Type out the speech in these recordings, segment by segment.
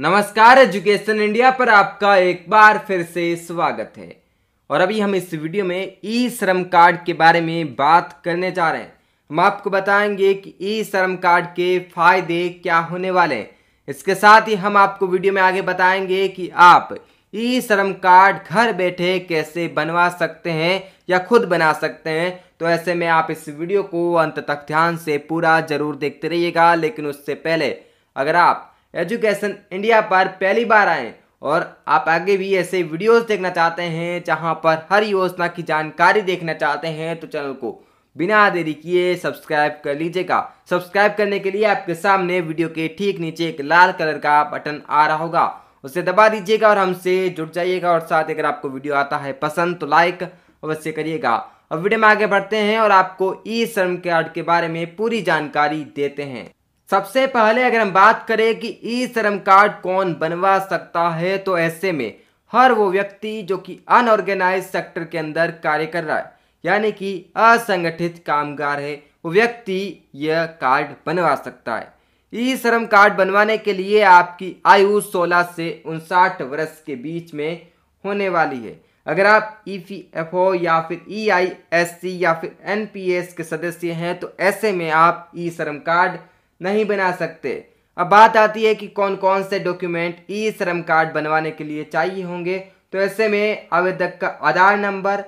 नमस्कार education India पर आपका एक बार फिर से स्वागत है और अभी हम इस वीडियो में ई श्रम कार्ड के बारे में बात करने जा रहे हैं हम आपको बताएंगे कि ई श्रम कार्ड के फायदे क्या होने वाले हैं इसके साथ ही हम आपको वीडियो में आगे बताएंगे कि आप ई श्रम कार्ड घर बैठे कैसे बनवा सकते हैं या खुद बना सकते हैं तो ऐसे में आप इस वीडियो को अंत तक ध्यान से पूरा जरूर देखते रहिएगा लेकिन उससे पहले अगर आप एजुकेशन इंडिया पर पहली बार आए और आप आगे भी ऐसे वीडियोस देखना चाहते हैं जहां पर हर योजना की जानकारी देखना चाहते हैं तो चैनल को बिना देरी किए सब्सक्राइब कर लीजिएगा सब्सक्राइब करने के लिए आपके सामने वीडियो के ठीक नीचे एक लाल कलर का बटन आ रहा होगा उसे दबा दीजिएगा और हमसे जुड़ जाइएगा और साथ अगर आपको वीडियो आता है पसंद तो लाइक अवश्य करिएगा अब वीडियो में आगे बढ़ते हैं और आपको ई श्रम कार्ड के बारे में पूरी जानकारी देते हैं सबसे पहले अगर हम बात करें कि ई श्रम कार्ड कौन बनवा सकता है तो ऐसे में हर वो व्यक्ति जो कि अनऑर्गेनाइज सेक्टर के अंदर कार्य कर रहा है यानी कि असंगठित कामगार है वो व्यक्ति यह कार्ड बनवा सकता है ई श्रम कार्ड बनवाने के लिए आपकी आयु 16 से उनसाठ वर्ष के बीच में होने वाली है अगर आप ई पी एफ ओ या फिर ई आई एस सी या फिर एन पी एस के सदस्य हैं तो ऐसे में आप ई श्रम कार्ड नहीं बना सकते अब बात आती है कि कौन कौन से डॉक्यूमेंट ई श्रम कार्ड बनवाने के लिए चाहिए होंगे तो ऐसे में आवेदक का आधार नंबर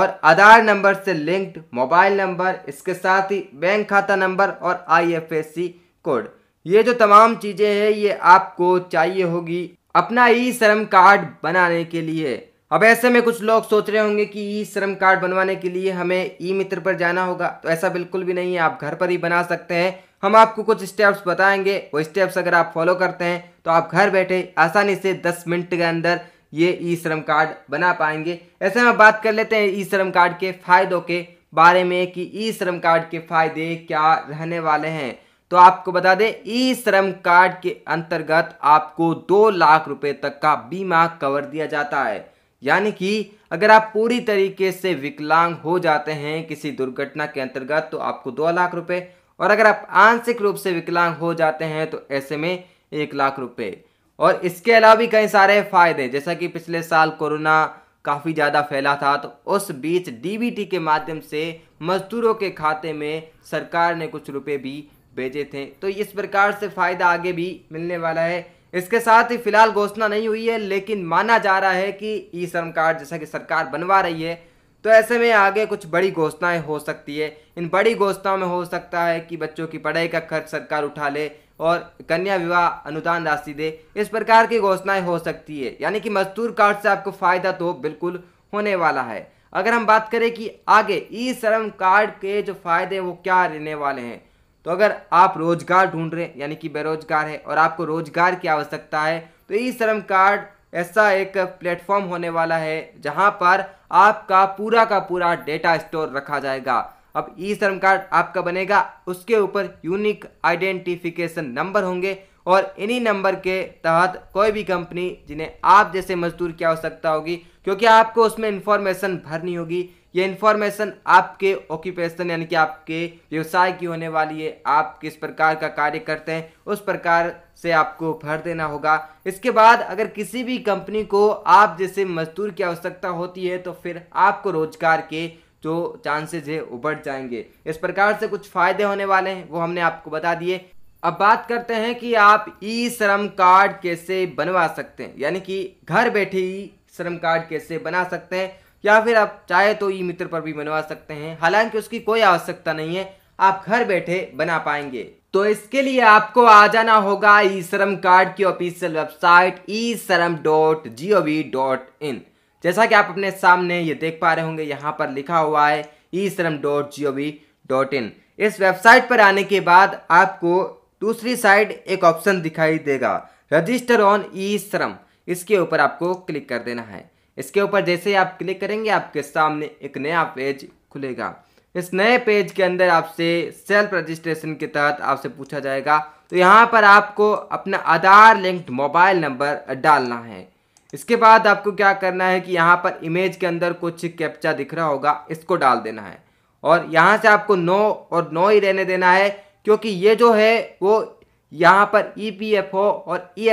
और आधार नंबर से लिंक्ड मोबाइल नंबर इसके साथ ही बैंक खाता नंबर और आईएफएससी कोड ये जो तमाम चीज़ें हैं ये आपको चाहिए होगी अपना ई श्रम कार्ड बनाने के लिए अब ऐसे में कुछ लोग सोच रहे होंगे कि ई श्रम कार्ड बनवाने के लिए हमें ई मित्र पर जाना होगा तो ऐसा बिल्कुल भी नहीं है आप घर पर ही बना सकते हैं हम आपको कुछ स्टेप्स बताएंगे वो स्टेप्स अगर आप फॉलो करते हैं तो आप घर बैठे आसानी से दस मिनट के अंदर ये ई श्रम कार्ड बना पाएंगे ऐसे में बात कर लेते हैं ई श्रम कार्ड के फायदों के बारे में कि ई श्रम कार्ड के फायदे क्या रहने वाले हैं तो आपको बता दें ई श्रम कार्ड के अंतर्गत आपको दो लाख रुपए तक का बीमा कवर दिया जाता है यानी कि अगर आप पूरी तरीके से विकलांग हो जाते हैं किसी दुर्घटना के अंतर्गत तो आपको दो लाख रुपए और अगर आप आंशिक रूप से विकलांग हो जाते हैं तो ऐसे में एक लाख रुपये और इसके अलावा भी कई सारे फायदे जैसा कि पिछले साल कोरोना काफ़ी ज़्यादा फैला था तो उस बीच डीबीटी के माध्यम से मजदूरों के खाते में सरकार ने कुछ रुपए भी भेजे थे तो इस प्रकार से फ़ायदा आगे भी मिलने वाला है इसके साथ ही फिलहाल घोषणा नहीं हुई है लेकिन माना जा रहा है कि ई श्रम कार्ड जैसा कि सरकार बनवा रही है तो ऐसे में आगे कुछ बड़ी घोषणाएं हो सकती है इन बड़ी घोषणाओं में हो सकता है कि बच्चों की पढ़ाई का खर्च सरकार उठा ले और कन्या विवाह अनुदान राशि दे इस प्रकार की घोषणाएं हो सकती है यानी कि मजदूर कार्ड से आपको फ़ायदा तो बिल्कुल होने वाला है अगर हम बात करें कि आगे ई श्रम कार्ड के जो फ़ायदे वो क्या रहने वाले हैं तो अगर आप रोजगार ढूंढ रहे हैं यानी कि बेरोजगार है और आपको रोजगार की आवश्यकता है तो ई श्रम कार्ड ऐसा एक प्लेटफॉर्म होने वाला है जहां पर आपका पूरा का पूरा डेटा स्टोर रखा जाएगा अब ई श्रम कार्ड आपका बनेगा उसके ऊपर यूनिक आइडेंटिफिकेशन नंबर होंगे और इन्हीं नंबर के तहत कोई भी कंपनी जिन्हें आप जैसे मजदूर की आवश्यकता होगी क्योंकि आपको उसमें इंफॉर्मेशन भरनी होगी ये इन्फॉर्मेशन आपके ऑक्यूपेशन यानी कि आपके व्यवसाय की होने वाली है आप किस प्रकार का कार्य करते हैं उस प्रकार से आपको भर देना होगा इसके बाद अगर किसी भी कंपनी को आप जैसे मजदूर की आवश्यकता होती है तो फिर आपको रोजगार के जो चांसेज है वो बढ़ जाएंगे इस प्रकार से कुछ फायदे होने वाले हैं वो हमने आपको बता दिए अब बात करते हैं कि आप ई श्रम कार्ड कैसे बनवा सकते हैं यानी कि घर बैठे ही श्रम कार्ड कैसे बना सकते हैं या फिर आप चाहे तो ई मित्र पर भी बनवा सकते हैं हालांकि उसकी कोई आवश्यकता नहीं है आप घर बैठे बना पाएंगे तो इसके लिए आपको आ जाना होगा ई श्रम कार्ड की official website e Shram dot G O V dot in जैसा कि आप अपने सामने ये देख पा रहे होंगे यहाँ पर लिखा हुआ है e Shram dot G O V dot in इस वेबसाइट पर आने के बाद आपको दूसरी साइड एक ऑप्शन दिखाई देगा रजिस्टर ऑन ई श्रम इसके ऊपर आपको क्लिक कर देना है इसके ऊपर जैसे ही आप क्लिक करेंगे आपके सामने एक नया पेज खुलेगा इस नए पेज के अंदर आपसे सेल्फ रजिस्ट्रेशन के तहत आपसे पूछा जाएगा तो यहाँ पर आपको अपना आधार लिंक्ड मोबाइल नंबर डालना है इसके बाद आपको क्या करना है कि यहाँ पर इमेज के अंदर कुछ कैप्चा दिख रहा होगा इसको डाल देना है और यहाँ से आपको नो और नो ही रहने देना है क्योंकि ये जो है वो यहाँ पर ई e और ई e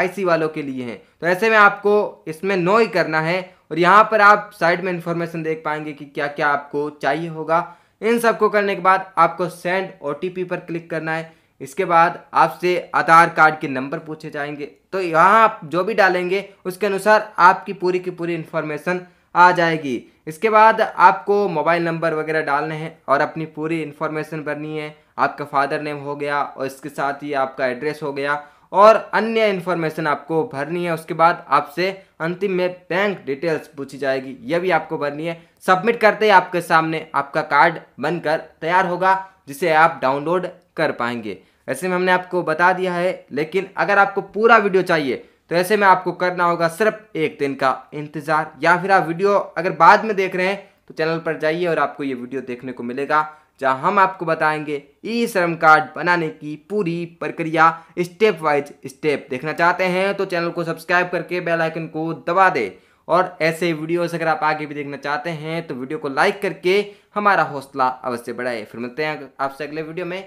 एस वालों के लिए हैं तो ऐसे में आपको इसमें नो ही करना है और यहाँ पर आप साइड में इंफॉर्मेशन देख पाएंगे कि क्या क्या आपको चाहिए होगा इन सबको करने के बाद आपको सेंड ओ पर क्लिक करना है इसके बाद आपसे आधार कार्ड के नंबर पूछे जाएंगे तो यहाँ आप जो भी डालेंगे उसके अनुसार आपकी पूरी की पूरी इन्फॉर्मेशन आ जाएगी इसके बाद आपको मोबाइल नंबर वगैरह डालने हैं और अपनी पूरी इन्फॉर्मेशन भरनी है आपका फादर नेम हो गया और इसके साथ ही आपका एड्रेस हो गया और अन्य इन्फॉर्मेशन आपको भरनी है उसके बाद आपसे अंतिम में बैंक डिटेल्स पूछी जाएगी यह भी आपको भरनी है सबमिट करते ही आपके सामने आपका कार्ड बनकर तैयार होगा जिसे आप डाउनलोड कर पाएंगे ऐसे में हमने आपको बता दिया है लेकिन अगर आपको पूरा वीडियो चाहिए तो ऐसे में आपको करना होगा सिर्फ एक दिन का इंतज़ार या फिर आप वीडियो अगर बाद में देख रहे हैं तो चैनल पर जाइए और आपको ये वीडियो देखने को मिलेगा जहां हम आपको बताएंगे ई श्रम कार्ड बनाने की पूरी प्रक्रिया स्टेप वाइज स्टेप देखना चाहते हैं तो चैनल को सब्सक्राइब करके बेल आइकन को दबा दे और ऐसे वीडियोस अगर आप आगे भी देखना चाहते हैं तो वीडियो को लाइक करके हमारा हौसला अवश्य बढ़ाए फिर मिलते हैं आपसे अगले वीडियो में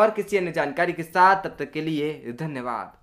और किसी अन्य जानकारी के साथ तब तक के लिए धन्यवाद